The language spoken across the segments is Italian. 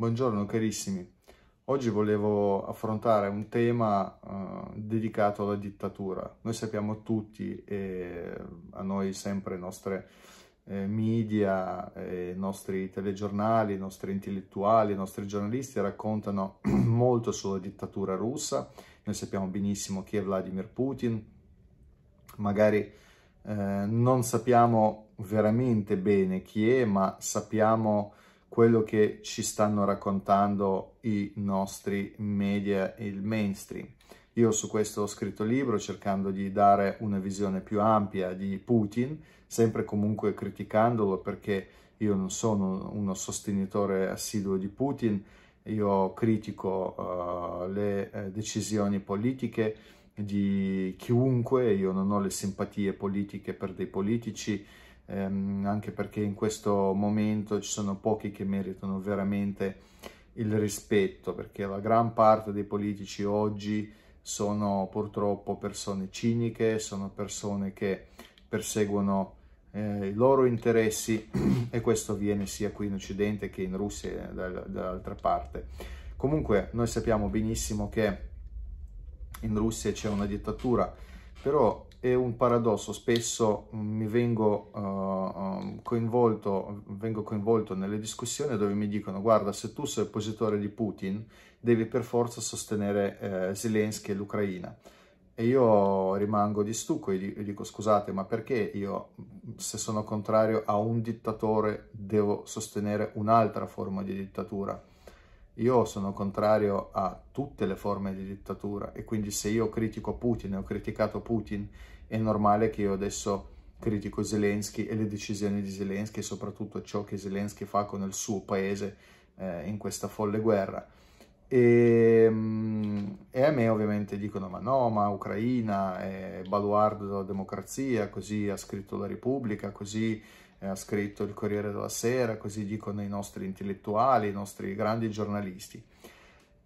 Buongiorno carissimi, oggi volevo affrontare un tema eh, dedicato alla dittatura. Noi sappiamo tutti, e a noi sempre i nostri eh, media, i nostri telegiornali, i nostri intellettuali, i nostri giornalisti raccontano molto sulla dittatura russa. Noi sappiamo benissimo chi è Vladimir Putin, magari eh, non sappiamo veramente bene chi è, ma sappiamo quello che ci stanno raccontando i nostri media e il mainstream. Io su questo ho scritto libro cercando di dare una visione più ampia di Putin, sempre comunque criticandolo perché io non sono uno sostenitore assiduo di Putin, io critico uh, le eh, decisioni politiche di chiunque, io non ho le simpatie politiche per dei politici, ehm, anche perché in questo momento ci sono pochi che meritano veramente il rispetto, perché la gran parte dei politici oggi sono purtroppo persone ciniche, sono persone che perseguono eh, i loro interessi e questo avviene sia qui in Occidente che in Russia e da, dall'altra parte. Comunque noi sappiamo benissimo che in Russia c'è una dittatura però è un paradosso, spesso mm, mi vengo, uh, coinvolto, vengo coinvolto nelle discussioni dove mi dicono guarda se tu sei oppositore di Putin devi per forza sostenere eh, Zelensky e l'Ucraina e io rimango di stucco e dico scusate ma perché io mm, se sono contrario a un dittatore devo sostenere un'altra forma di dittatura? Io sono contrario a tutte le forme di dittatura e quindi se io critico Putin e ho criticato Putin è normale che io adesso critico Zelensky e le decisioni di Zelensky e soprattutto ciò che Zelensky fa con il suo paese eh, in questa folle guerra. E, ehm, e, a me ovviamente dicono ma no, ma Ucraina è baluardo della democrazia, così ha scritto la Repubblica, così eh, ha scritto il Corriere della Sera, così dicono i nostri intellettuali, i nostri grandi giornalisti.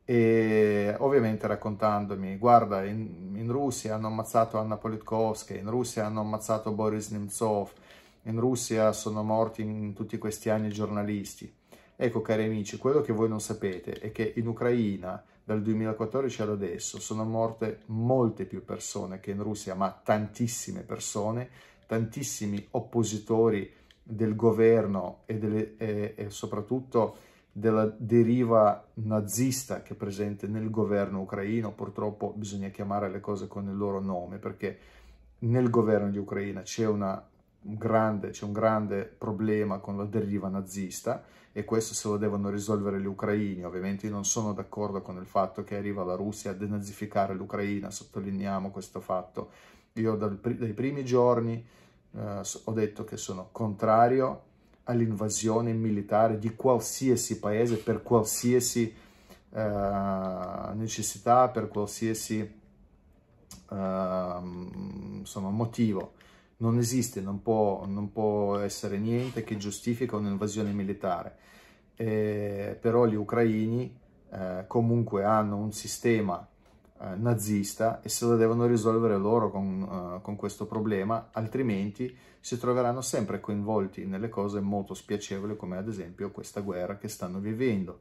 E ovviamente raccontandomi, guarda, in, in Russia hanno ammazzato Anna Politkovskaya, in Russia hanno ammazzato Boris Nemtsov, in Russia sono morti in tutti questi anni giornalisti. Ecco cari amici, quello che voi non sapete è che in Ucraina dal 2014 ad adesso sono morte molte più persone che in Russia, ma tantissime persone, tantissimi oppositori del governo e, delle, e, e soprattutto della deriva nazista che è presente nel governo ucraino, purtroppo bisogna chiamare le cose con il loro nome perché nel governo di Ucraina c'è una grande, c'è un grande problema con la deriva nazista e questo se lo devono risolvere gli ucraini. Ovviamente io non sono d'accordo con il fatto che arriva la Russia a denazificare l'Ucraina, sottolineiamo questo fatto. Io dal, dai primi giorni eh, ho detto che sono contrario all'invasione militare di qualsiasi paese per qualsiasi eh, necessità, per qualsiasi eh, insomma, motivo. Non esiste, non può, non può essere niente che giustifica un'invasione militare. Eh, però gli ucraini eh, comunque hanno un sistema eh, nazista e se lo devono risolvere loro con, eh, con questo problema, altrimenti si troveranno sempre coinvolti nelle cose molto spiacevoli come ad esempio questa guerra che stanno vivendo.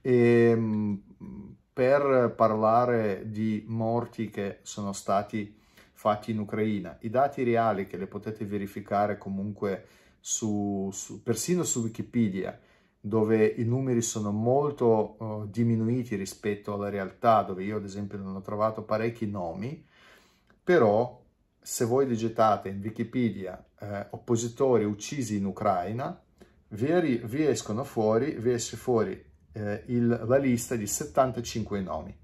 E, ehm, per parlare di morti che sono stati fatti in Ucraina, i dati reali che le potete verificare comunque su, su, persino su Wikipedia, dove i numeri sono molto uh, diminuiti rispetto alla realtà, dove io ad esempio non ho trovato parecchi nomi, però se voi digitate in Wikipedia eh, oppositori uccisi in Ucraina, vi, vi escono fuori, vi esce fuori eh, il, la lista di 75 nomi.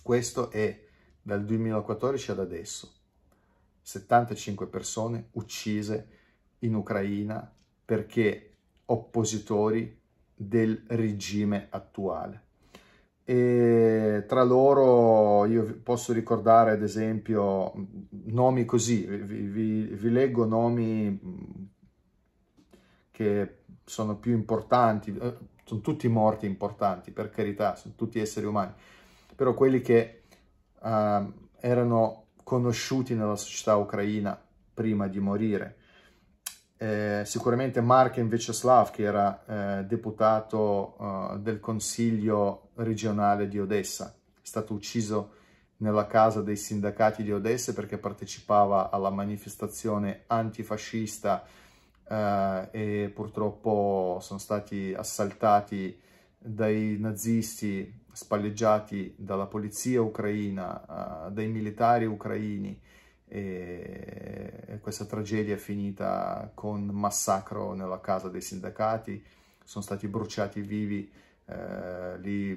Questo è dal 2014 ad adesso. 75 persone uccise in Ucraina perché oppositori del regime attuale. E tra loro io posso ricordare ad esempio nomi così, vi, vi, vi leggo nomi mm, che sono più importanti, eh, sono tutti morti importanti, per carità, sono tutti esseri umani, però quelli che uh, erano conosciuti nella società ucraina prima di morire, eh, sicuramente Marken Vyacheslav che era eh, deputato eh, del consiglio regionale di Odessa, è stato ucciso nella casa dei sindacati di Odessa perché partecipava alla manifestazione antifascista eh, e purtroppo sono stati assaltati dai nazisti, spalleggiati dalla polizia ucraina, eh, dai militari ucraini, e questa tragedia è finita con massacro nella casa dei sindacati, sono stati bruciati vivi, eh, lì,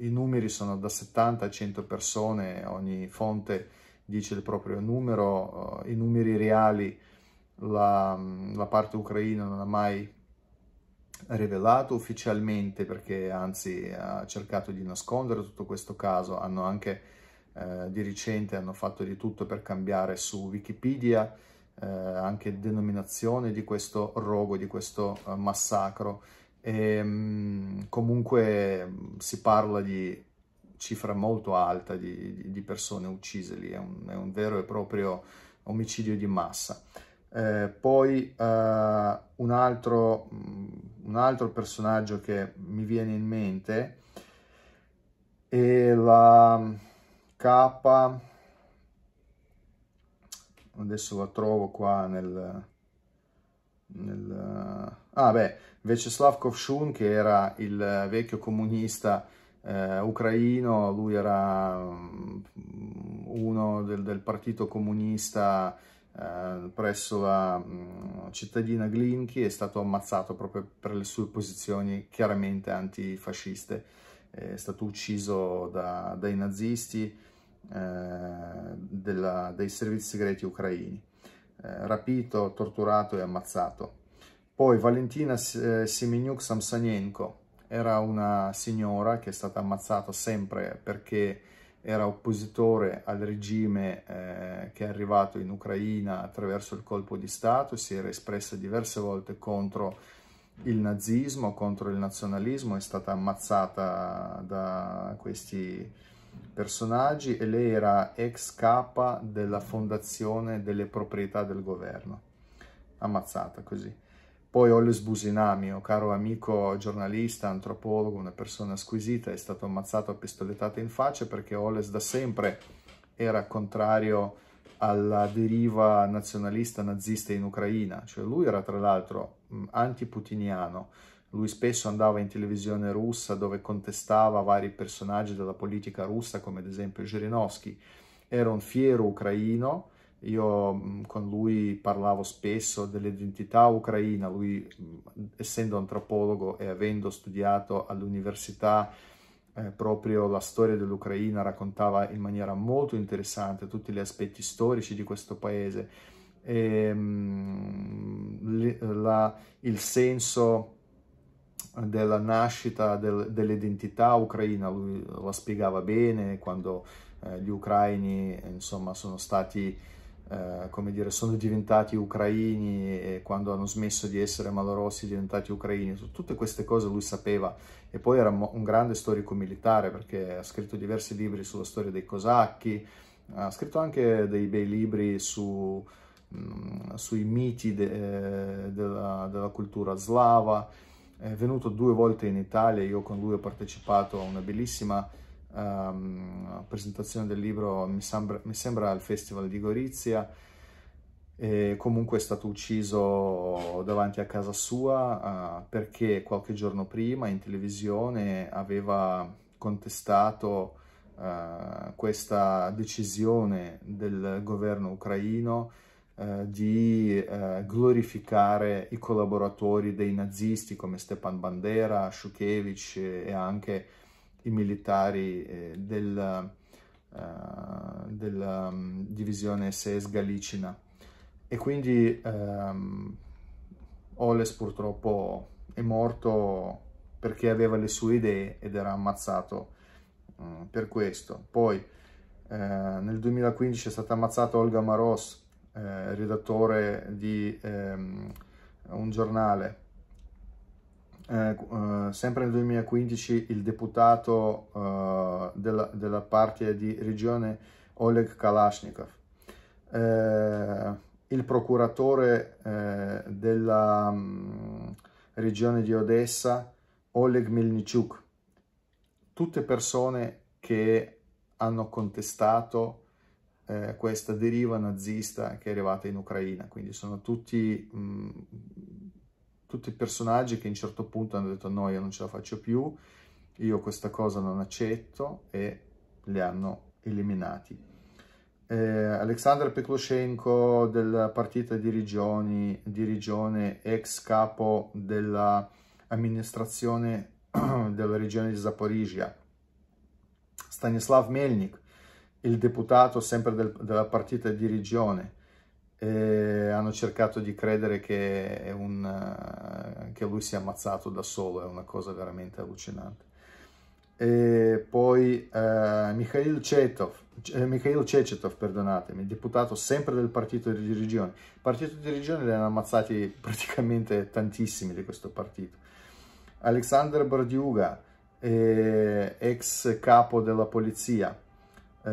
i numeri sono da 70 a 100 persone, ogni fonte dice il proprio numero, eh, i numeri reali la, la parte ucraina non ha mai rivelato ufficialmente perché anzi ha cercato di nascondere tutto questo caso, hanno anche eh, di recente hanno fatto di tutto per cambiare su Wikipedia eh, anche denominazione di questo rogo, di questo eh, massacro. E, ehm, comunque mm, si parla di cifra molto alta di, di persone uccise lì, è un, è un, vero e proprio omicidio di massa. Eh, poi eh, un, altro, mm, un, altro, personaggio che mi viene in mente è la, K adesso la trovo qua nel, nel eh, ah beh Vyacheslav Kovshun che era il vecchio comunista eh, ucraino lui era mm, uno del, del partito comunista eh, presso la mm, cittadina Glinki è stato ammazzato proprio per le sue posizioni chiaramente antifasciste è stato ucciso da, dai nazisti, eh, della, dei servizi segreti ucraini, eh, rapito, torturato e ammazzato. Poi Valentina eh, Semenyuk Samsanenko era una signora che è stata ammazzata sempre perché era oppositore al regime eh, che è arrivato in Ucraina attraverso il colpo di Stato, si era espressa diverse volte contro il nazismo, contro il nazionalismo, è stata ammazzata da questi personaggi e lei era ex capa della fondazione delle proprietà del governo. Ammazzata così. Poi Oles mio caro amico giornalista, antropologo, una persona squisita, è stato ammazzato a pistoletate in faccia perché Oles da sempre era contrario a alla deriva nazionalista nazista in Ucraina, cioè lui era tra l'altro mm, antiputiniano, lui spesso andava in televisione russa dove contestava vari personaggi della politica russa come ad esempio Zhirinovsky, era un fiero ucraino, io mm, con lui parlavo spesso dell'identità ucraina, lui mm, essendo antropologo e avendo studiato all'università eh, proprio la storia dell'Ucraina raccontava in maniera molto interessante tutti gli aspetti storici di questo paese, ehm, e, mh, la, il senso della nascita del, dell'identità ucraina, lui la spiegava bene quando eh, gli ucraini insomma sono stati eh, come dire, sono diventati ucraini e quando hanno smesso di essere malorossi diventati ucraini. tutte queste cose lui sapeva e poi era un grande storico militare perché ha scritto diversi libri sulla storia dei cosacchi, ha scritto anche dei bei libri su, mh, mm, sui miti de, eh, della, della cultura slava, è venuto due volte in Italia, io con lui ho partecipato a una bellissima um, presentazione del libro, mi sembra, mi sembra al Festival di Gorizia, e comunque è stato ucciso davanti a casa sua uh, perché qualche giorno prima in televisione aveva contestato uh, questa decisione del governo ucraino uh, di glorificare i collaboratori dei nazisti come Stepan Bandera, Shukevich e anche i militari eh, del, uh, della um, divisione SS Galicina e quindi um, Oles purtroppo è morto perché aveva le sue idee ed era ammazzato um, per questo. Poi eh, nel 2015 è stata ammazzata Olga Maros, eh, redattore di ehm, un giornale eh, eh, sempre nel 2015 il deputato eh, della, della partita di regione Oleg Kalashnikov, eh, il procuratore eh, della mh, mm, regione di Odessa Oleg Melnichuk, tutte persone che hanno contestato questa deriva nazista che è arrivata in Ucraina, quindi sono tutti mh, mm, tutti i personaggi che a un certo punto hanno detto no, io non ce la faccio più, io questa cosa non accetto e li hanno eliminati. Eh, Alexander Pekloshenko della partita di, Rigioni, di Rigione, ex capo dell'amministrazione della regione di Zaporizia, Stanislav Melnik, il deputato sempre del, della partita di Rigione, eh, hanno cercato di credere che, un, eh, che, lui sia ammazzato da solo, è una cosa veramente allucinante. E poi eh, Mikhail Chetov, eh, perdonatemi, deputato sempre del partito di religione. Il partito di religione ne hanno ammazzati praticamente tantissimi di questo partito. Alexander Bordiuga, eh, ex capo della polizia, eh,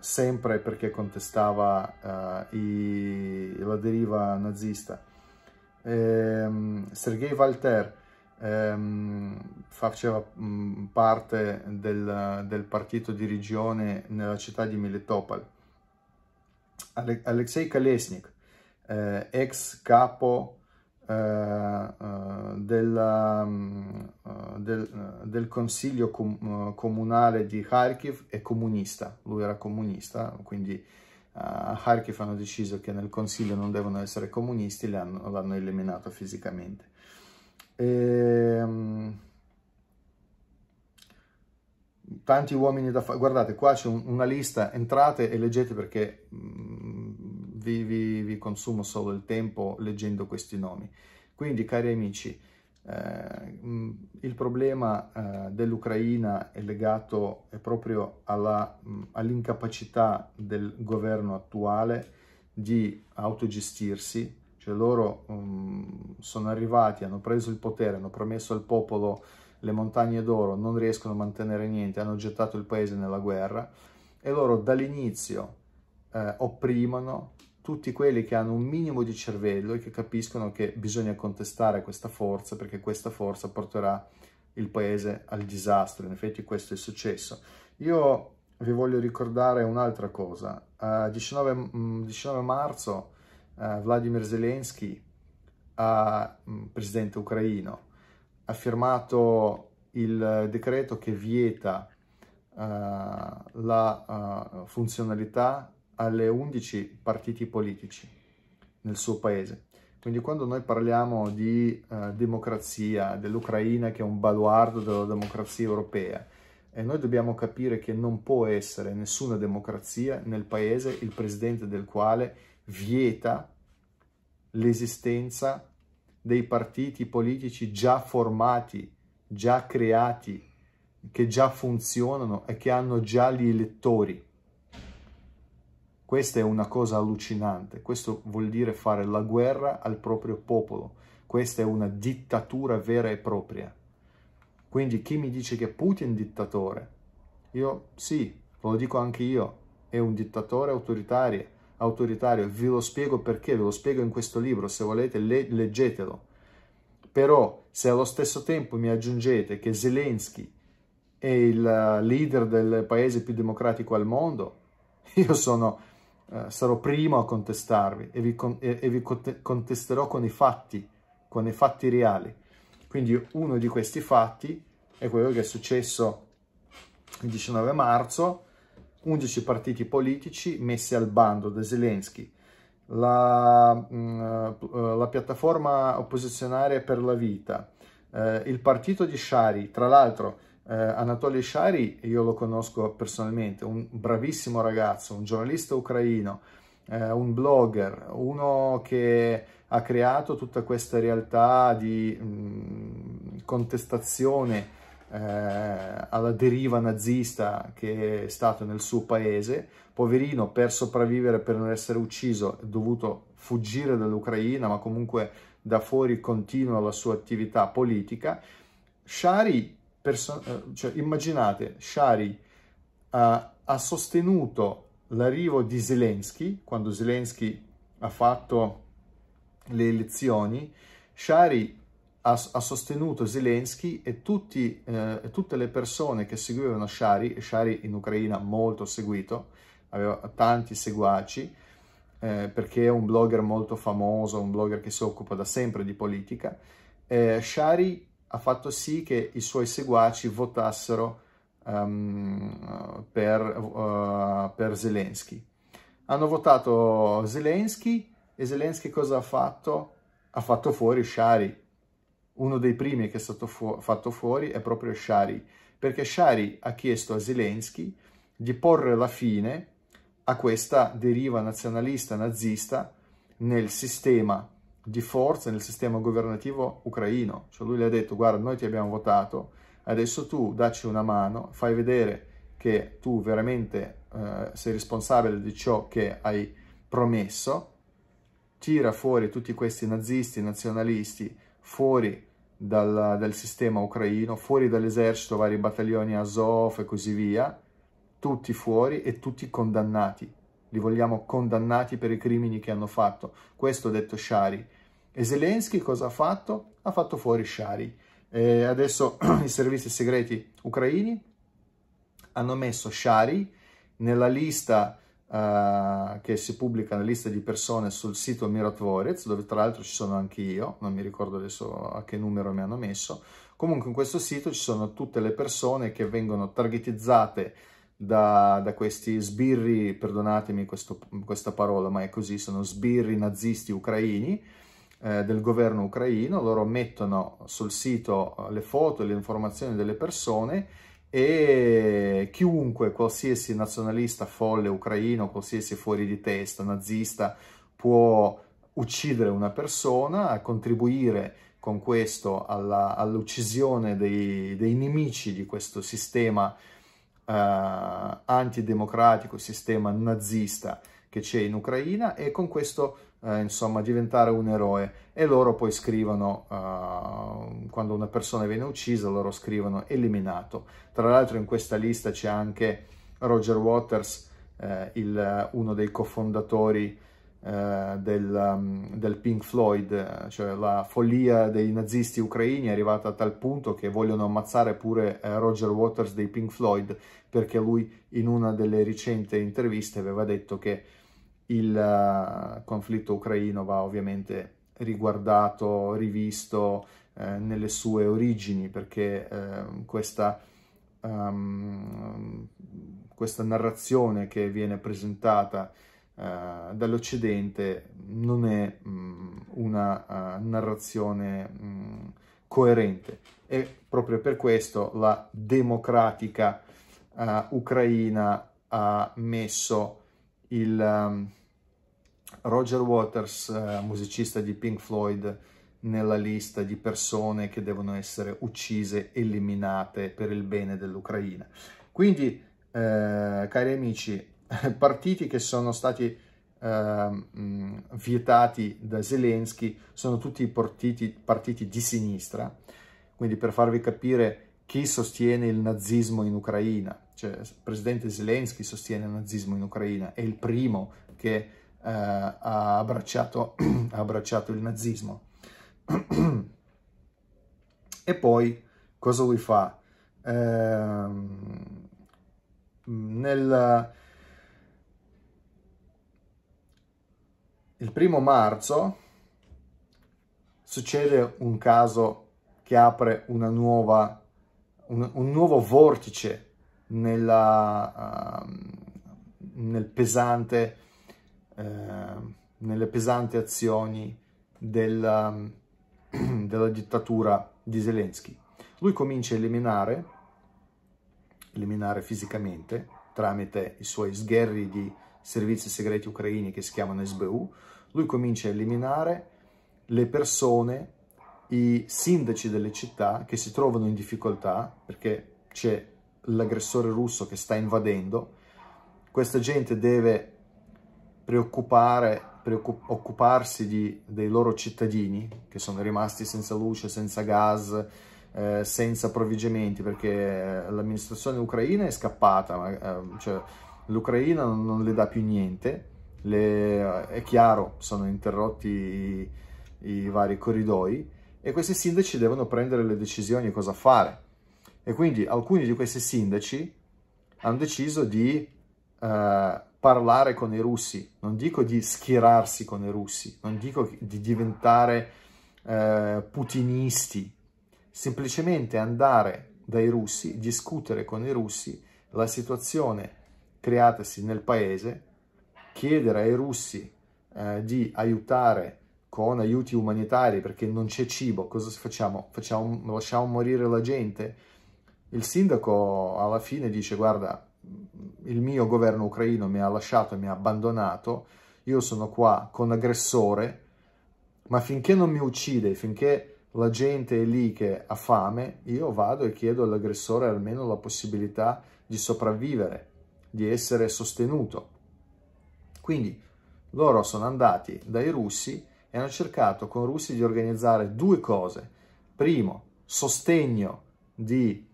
sempre perché contestava eh, i, la deriva nazista. Ehm, Sergei Walter ehm, faceva mm, parte del, del, partito di regione nella città di Melitopol. Alexei Kalesnik, eh, ex capo eh, eh, del, mm, eh, del, del, consiglio com comunale di Kharkiv è comunista, lui era comunista, quindi a Kharkiv hanno deciso che nel consiglio non devono essere comunisti, l'hanno eliminato fisicamente. E, ehm, tanti uomini da fare, guardate qua c'è un, una lista, entrate e leggete perché mh, mm, vi, vi, vi consumo solo il tempo leggendo questi nomi. Quindi, cari amici, eh, mm, il problema eh, dell'Ucraina è legato è proprio mm, all'incapacità del governo attuale di autogestirsi, cioè loro um, sono arrivati, hanno preso il potere, hanno promesso al popolo le montagne d'oro, non riescono a mantenere niente, hanno gettato il paese nella guerra e loro dall'inizio eh, opprimono, tutti quelli che hanno un minimo di cervello e che capiscono che bisogna contestare questa forza perché questa forza porterà il paese al disastro. In effetti questo è successo. Io vi voglio ricordare un'altra cosa. Uh, 19, 19 marzo uh, Vladimir Zelensky, uh, presidente ucraino, ha firmato il decreto che vieta eh, la funzionalità alle 11 partiti politici nel suo paese. Quindi quando noi parliamo di eh, democrazia, dell'Ucraina che è un baluardo della democrazia europea, e noi dobbiamo capire che non può essere nessuna democrazia nel paese il presidente del quale vieta l'esistenza dei partiti politici già formati, già creati, che già funzionano e che hanno già gli elettori. Questa è una cosa allucinante, questo vuol dire fare la guerra al proprio popolo, questa è una dittatura vera e propria. Quindi chi mi dice che Putin è dittatore? Io sì, lo dico anche io, è un dittatore autoritario, autoritario. vi lo spiego perché, ve lo spiego in questo libro, se volete le leggetelo. Però se allo stesso tempo mi aggiungete che Zelensky è il eh, leader del paese più democratico al mondo, io sono eh, sarò primo a contestarvi e vi, con e e vi cont contesterò con i fatti, con i fatti reali. Quindi uno di questi fatti è quello che è successo il 19 marzo, 11 partiti politici messi al bando da Zelensky, la, mm, eh, la piattaforma opposizionaria per la vita, eh, il partito di Shari, tra l'altro eh, Anatoly Shari, io lo conosco personalmente, un bravissimo ragazzo, un giornalista ucraino, eh, un blogger, uno che ha creato tutta questa realtà di mh, mm, contestazione eh, alla deriva nazista che è stato nel suo paese. Poverino, per sopravvivere, per non essere ucciso, è dovuto fuggire dall'Ucraina, ma comunque da fuori continua la sua attività politica. Shari eh, cioè, immaginate, Shari uh, ha sostenuto l'arrivo di Zelensky, quando Zelensky ha fatto le elezioni, Shari ha, ha sostenuto Zelensky e tutti, eh, tutte le persone che seguivano Shari, e Shari in Ucraina molto seguito, aveva tanti seguaci, eh, perché è un blogger molto famoso, un blogger che si occupa da sempre di politica, eh, Shari ha fatto sì che i suoi seguaci votassero um, per, uh, per, Zelensky. Hanno votato Zelensky e Zelensky cosa ha fatto? Ha fatto fuori Shari. Uno dei primi che è stato fu fatto fuori è proprio Shari, perché Shari ha chiesto a Zelensky di porre la fine a questa deriva nazionalista nazista nel sistema di forza nel sistema governativo ucraino. Cioè lui le ha detto, guarda, noi ti abbiamo votato, adesso tu dacci una mano, fai vedere che tu veramente eh, sei responsabile di ciò che hai promesso, tira fuori tutti questi nazisti, nazionalisti, fuori dal, dal sistema ucraino, fuori dall'esercito, vari battaglioni Azov e così via, tutti fuori e tutti condannati. Li vogliamo condannati per i crimini che hanno fatto. Questo ha detto Shari e Zelensky cosa ha fatto? Ha fatto fuori Shari. Eh, adesso i servizi segreti ucraini hanno messo Shari nella lista uh, che si pubblica, la lista di persone sul sito Miratvorez, dove tra l'altro ci sono anche io, non mi ricordo adesso a che numero mi hanno messo. Comunque in questo sito ci sono tutte le persone che vengono targetizzate da, da, questi sbirri, perdonatemi questo, questa parola, ma è così, sono sbirri nazisti ucraini, eh, del governo ucraino, loro mettono sul sito eh, le foto e le informazioni delle persone e chiunque, qualsiasi nazionalista folle ucraino, qualsiasi fuori di testa, nazista, può uccidere una persona, contribuire con questo all'uccisione all dei, dei, nemici di questo sistema eh, antidemocratico, sistema nazista che c'è in Ucraina e con questo eh, insomma, diventare un eroe. E loro poi scrivono, uh, quando una persona viene uccisa, loro scrivono eliminato. Tra l'altro in questa lista c'è anche Roger Waters, eh, il, uno dei cofondatori eh, del, um, del, Pink Floyd, eh, cioè la follia dei nazisti ucraini è arrivata a tal punto che vogliono ammazzare pure eh, Roger Waters dei Pink Floyd perché lui in una delle recenti interviste aveva detto che il eh, conflitto ucraino va ovviamente riguardato, rivisto eh, nelle sue origini, perché eh, questa, um, questa, narrazione che viene presentata eh, dall'Occidente non è mh, mm, una uh, narrazione mh, mm, coerente e proprio per questo la democratica uh, ucraina ha messo il... Um, Roger Waters, eh, musicista di Pink Floyd, nella lista di persone che devono essere uccise, eliminate per il bene dell'Ucraina. Quindi, eh, cari amici, partiti che sono stati eh, vietati da Zelensky sono tutti partiti, partiti di sinistra, quindi per farvi capire chi sostiene il nazismo in Ucraina, cioè il presidente Zelensky sostiene il nazismo in Ucraina, è il primo che eh, ha, abbracciato, ha abbracciato il nazismo. e poi cosa lui fa? Eh, nel il primo marzo succede un caso che apre una nuova, un, un nuovo vortice nella, uh, nel pesante Ehm, nelle pesanti azioni della, ehm, della dittatura di Zelensky. Lui comincia a eliminare, eliminare fisicamente, tramite i suoi sgherri di servizi segreti ucraini che si chiamano SBU, lui comincia a eliminare le persone, i sindaci delle città che si trovano in difficoltà perché c'è l'aggressore russo che sta invadendo, questa gente deve preoccupare occuparsi di, dei loro cittadini che sono rimasti senza luce, senza gas, eh, senza provvigionamenti perché eh, l'amministrazione ucraina è scappata, eh, cioè, l'Ucraina non, non, le dà più niente, le, eh, è chiaro, sono interrotti i, i, vari corridoi e questi sindaci devono prendere le decisioni cosa fare e quindi alcuni di questi sindaci hanno deciso di eh, parlare con i russi, non dico di schierarsi con i russi, non dico di diventare eh, putinisti, semplicemente andare dai russi, discutere con i russi la situazione creatasi nel paese, chiedere ai russi eh, di aiutare con aiuti umanitari perché non c'è cibo, cosa facciamo? facciamo? Lasciamo morire la gente? Il sindaco alla fine dice guarda il mio governo ucraino mi ha lasciato e mi ha abbandonato, io sono qua con l'aggressore, ma finché non mi uccide, finché la gente è lì che ha fame, io vado e chiedo all'aggressore almeno la possibilità di sopravvivere, di essere sostenuto. Quindi loro sono andati dai russi e hanno cercato con i russi di organizzare due cose. Primo, sostegno di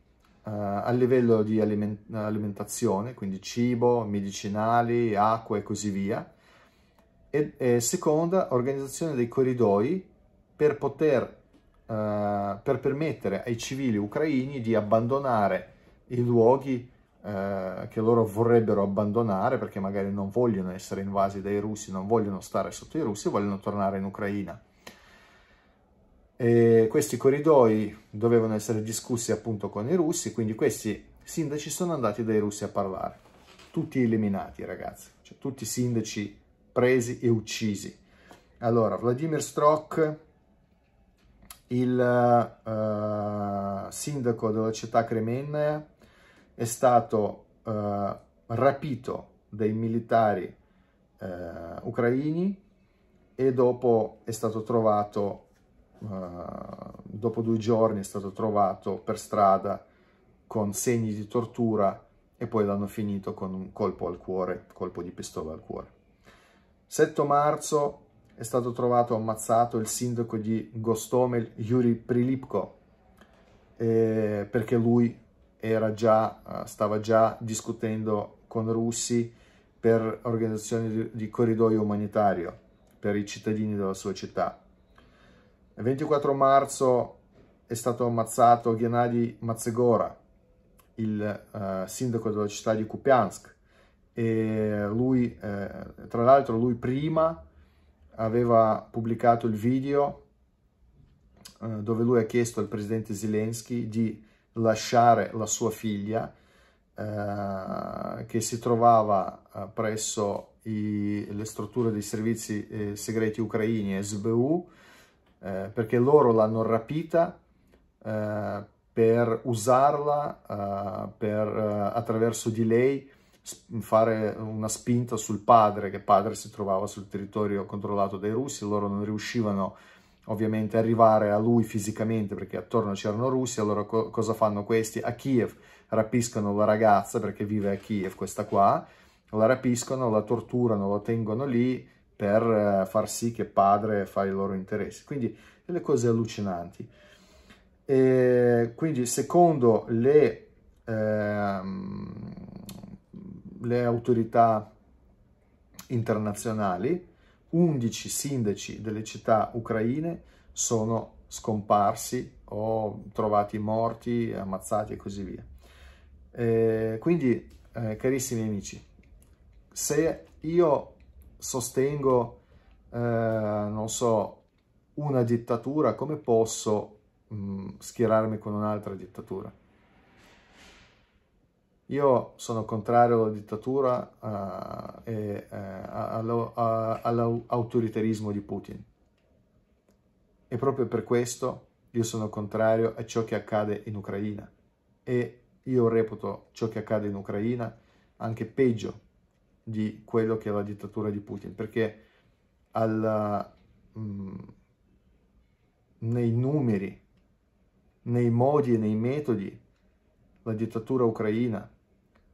eh, a livello di alimentazione, quindi cibo, medicinali, acqua e così via, e, e seconda, organizzazione dei corridoi per poter Uh, per permettere ai civili ucraini di abbandonare i luoghi eh, che loro vorrebbero abbandonare perché magari non vogliono essere invasi dai russi, non vogliono stare sotto i russi, vogliono tornare in Ucraina. E questi corridoi dovevano essere discussi appunto con i russi, quindi questi sindaci sono andati dai russi a parlare. Tutti eliminati, ragazzi. Cioè, tutti i sindaci presi e uccisi. Allora, Vladimir Strock, il uh, sindaco della città cremennea, è stato uh, rapito dai militari uh, ucraini e dopo è stato trovato eh, dopo due giorni è stato trovato per strada con segni di tortura e poi l'hanno finito con un colpo al cuore, colpo di pistola al cuore. 7 marzo è stato trovato ammazzato il sindaco di Gostomel, Yuri Prilipko, eh, perché lui già, eh, stava già discutendo con russi per organizzazione di, di corridoio umanitario per i cittadini della sua città. Il 24 marzo è stato ammazzato Gennady Mazzegora, il eh, sindaco della città di Kupiansk. E lui, eh, tra l'altro, lui prima aveva pubblicato il video eh, dove lui ha chiesto al presidente Zelensky di lasciare la sua figlia eh, che si trovava eh, presso i, le strutture dei servizi eh, segreti ucraini SBU eh, perché loro l'hanno rapita eh, per usarla eh, per, eh, attraverso di lei fare una spinta sul padre, che padre si trovava sul territorio controllato dai russi, loro non riuscivano ovviamente arrivare a lui fisicamente perché attorno c'erano russi, allora co cosa fanno questi? A Kiev rapiscono la ragazza perché vive a Kiev questa qua, la rapiscono, la torturano, la tengono lì, per eh, far sì che padre fa i loro interessi. Quindi delle cose allucinanti. E quindi secondo le, ehm, le autorità internazionali, 11 sindaci delle città ucraine sono scomparsi o trovati morti, ammazzati e così via. E quindi, eh, carissimi amici, se io sostengo, eh, non so, una dittatura, come posso mh, mm, schierarmi con un'altra dittatura? Io sono contrario alla dittatura uh, e uh, all'autoritarismo di Putin. E proprio per questo io sono contrario a ciò che accade in Ucraina. E io reputo ciò che accade in Ucraina anche peggio di quello che è la dittatura di Putin, perché alla, mh, mm, nei numeri, nei modi e nei metodi, la dittatura ucraina,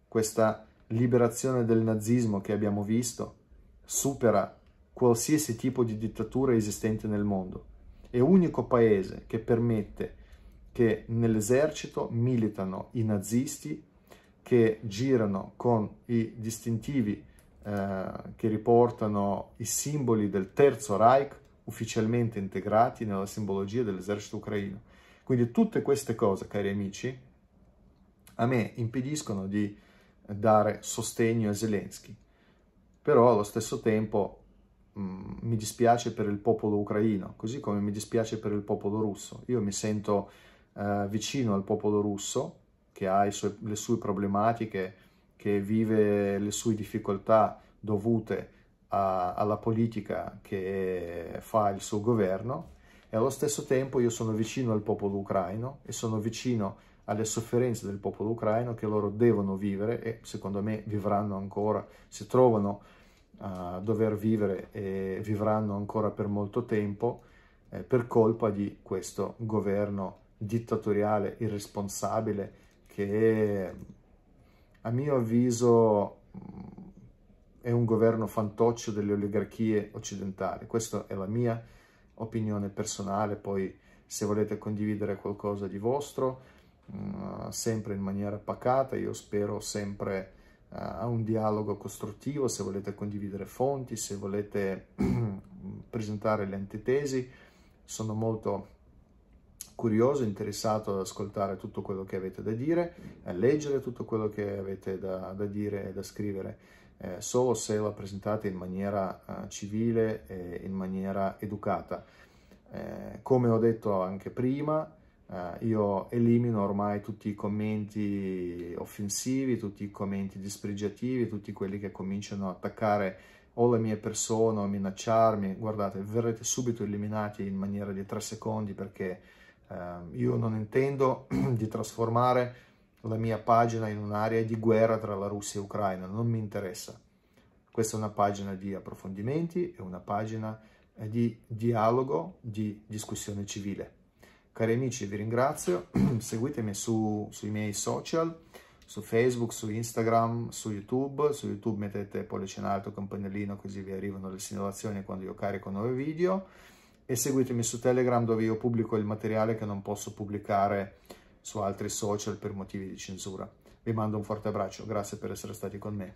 questa liberazione del nazismo che abbiamo visto, supera qualsiasi tipo di dittatura esistente nel mondo. È l'unico paese che permette che nell'esercito militano i nazisti che girano con i distintivi eh, che riportano i simboli del Terzo Reich ufficialmente integrati nella simbologia dell'esercito ucraino. Quindi tutte queste cose, cari amici, a me impediscono di dare sostegno a Zelensky. Però allo stesso tempo mh, mm, mi dispiace per il popolo ucraino, così come mi dispiace per il popolo russo. Io mi sento eh, vicino al popolo russo, che ha su le sue problematiche, che vive le sue difficoltà dovute a, alla politica che fa il suo governo e allo stesso tempo io sono vicino al popolo ucraino e sono vicino alle sofferenze del popolo ucraino che loro devono vivere e secondo me vivranno ancora, si trovano eh, a dover vivere e vivranno ancora per molto tempo eh, per colpa di questo governo dittatoriale, irresponsabile, che a mio avviso è un governo fantoccio delle oligarchie occidentali. Questa è la mia opinione personale, poi se volete condividere qualcosa di vostro, mm, sempre in maniera pacata, io spero sempre eh, a un dialogo costruttivo, se volete condividere fonti, se volete presentare le antitesi, sono molto curioso, interessato ad ascoltare tutto quello che avete da dire, a leggere tutto quello che avete da, da dire e da scrivere, eh, solo se la presentate in maniera eh, civile e in maniera educata. Eh, come ho detto anche prima, eh, io elimino ormai tutti i commenti offensivi, tutti i commenti dispregiativi, tutti quelli che cominciano a attaccare o la mia persona o minacciarmi, guardate, verrete subito eliminati in maniera di tre secondi perché Ehm, io non intendo di trasformare la mia pagina in un'area di guerra tra la Russia e l'Ucraina, non mi interessa. Questa è una pagina di approfondimenti, è una pagina eh, di dialogo, di discussione civile. Cari amici, vi ringrazio, seguitemi su, sui miei social, su Facebook, su Instagram, su YouTube. Su YouTube mettete pollice in alto, campanellino, così vi arrivano le segnalazioni quando io carico nuovi video e seguitemi su Telegram dove io pubblico il materiale che non posso pubblicare su altri social per motivi di censura. Vi mando un forte abbraccio, grazie per essere stati con me.